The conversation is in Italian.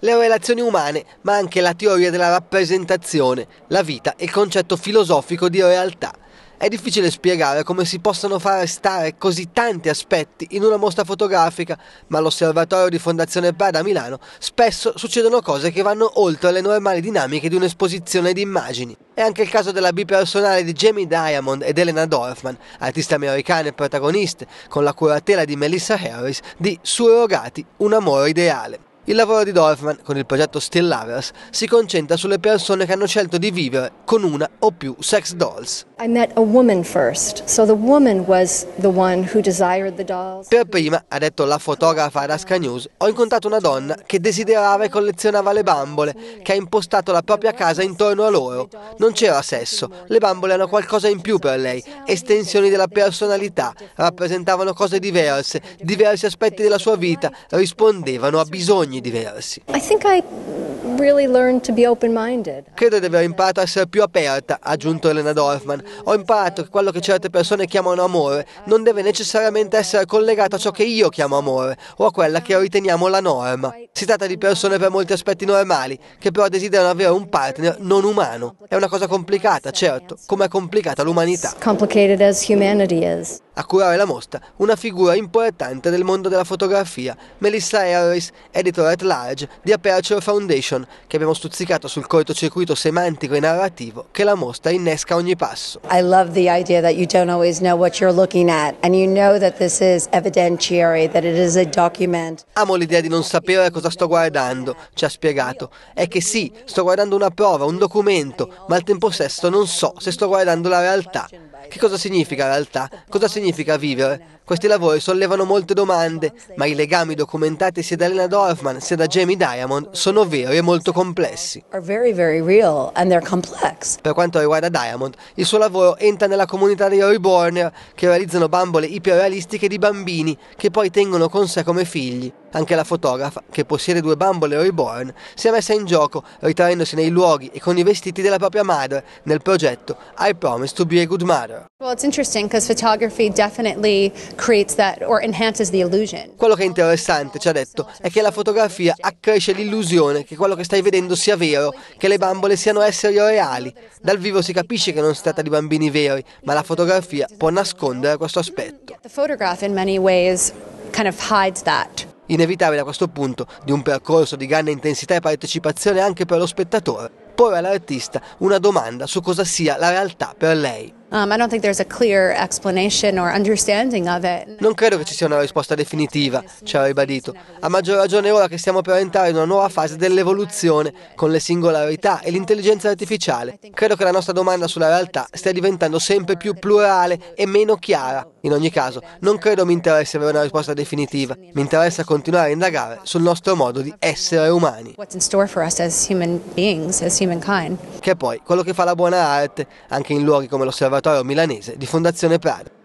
le relazioni umane, ma anche la teoria della rappresentazione, la vita e il concetto filosofico di realtà. È difficile spiegare come si possano far stare così tanti aspetti in una mostra fotografica, ma all'osservatorio di Fondazione Prada a Milano spesso succedono cose che vanno oltre le normali dinamiche di un'esposizione di immagini. È anche il caso della bipersonale di Jamie Diamond ed Elena Dorfman, artiste americane protagoniste, con la curatela di Melissa Harris di Surrogati, un amore ideale. Il lavoro di Dorfman con il progetto Still Lovers si concentra sulle persone che hanno scelto di vivere con una o più sex dolls. Per prima, ha detto la fotografa ad Aska News, ho incontrato una donna che desiderava e collezionava le bambole, che ha impostato la propria casa intorno a loro. Non c'era sesso, le bambole erano qualcosa in più per lei, estensioni della personalità, rappresentavano cose diverse, diversi aspetti della sua vita, rispondevano a bisogni bisogni diversi. Credo di aver imparato a essere più aperta, ha aggiunto Elena Dorfman. Ho imparato che quello che certe persone chiamano amore non deve necessariamente essere collegato a ciò che io chiamo amore o a quella che riteniamo la norma. Si tratta di persone per molti aspetti normali, che però desiderano avere un partner non umano. È una cosa complicata, certo, come è complicata l'umanità. Complicated as humanity is. A curare la mostra una figura importante del mondo della fotografia, Melissa Harris, editor at large di Aperture Foundation, che abbiamo stuzzicato sul cortocircuito semantico e narrativo che la mostra innesca ogni passo. I love the idea that you don't always know what you're looking at and you know that this is evidentiary, that it is a document. Amo l'idea di non sapere cosa sto guardando, ci ha spiegato. È che sì, sto guardando una prova, un documento, ma al tempo stesso non so se sto guardando la realtà. Che cosa significa realtà? Cosa significa vivere? Questi lavori sollevano molte domande, ma i legami documentati sia da Elena Dorfman sia da Jamie Diamond sono veri e molto complessi. Per quanto riguarda Diamond, il suo lavoro entra nella comunità dei Reborner che realizzano bambole iperrealistiche di bambini che poi tengono con sé come figli. Anche la fotografa, che possiede due bambole reborn, si è messa in gioco ritraendosi nei luoghi e con i vestiti della propria madre nel progetto I Promise to Be a Good Mother. Quello che è interessante, ci ha detto, è che la fotografia accresce l'illusione che quello che stai vedendo sia vero, che le bambole siano esseri reali. Dal vivo si capisce che non si tratta di bambini veri, ma la fotografia può nascondere questo aspetto. La fotografia in molti ways kind of hides that. Inevitabile a questo punto di un percorso di grande intensità e partecipazione anche per lo spettatore, porre all'artista una domanda su cosa sia la realtà per lei. Um, non credo che ci sia una risposta definitiva, ci ha ribadito, a maggior ragione ora che stiamo per entrare in una nuova fase dell'evoluzione con le singolarità e l'intelligenza artificiale. Credo che la nostra domanda sulla realtà stia diventando sempre più plurale e meno chiara. In ogni caso, non credo mi interessi avere una risposta definitiva, mi interessa continuare a indagare sul nostro modo di essere umani. What's in store for us as human beings, as humankind che è poi quello che fa la buona arte anche in luoghi come l'osservatorio milanese di Fondazione Prado.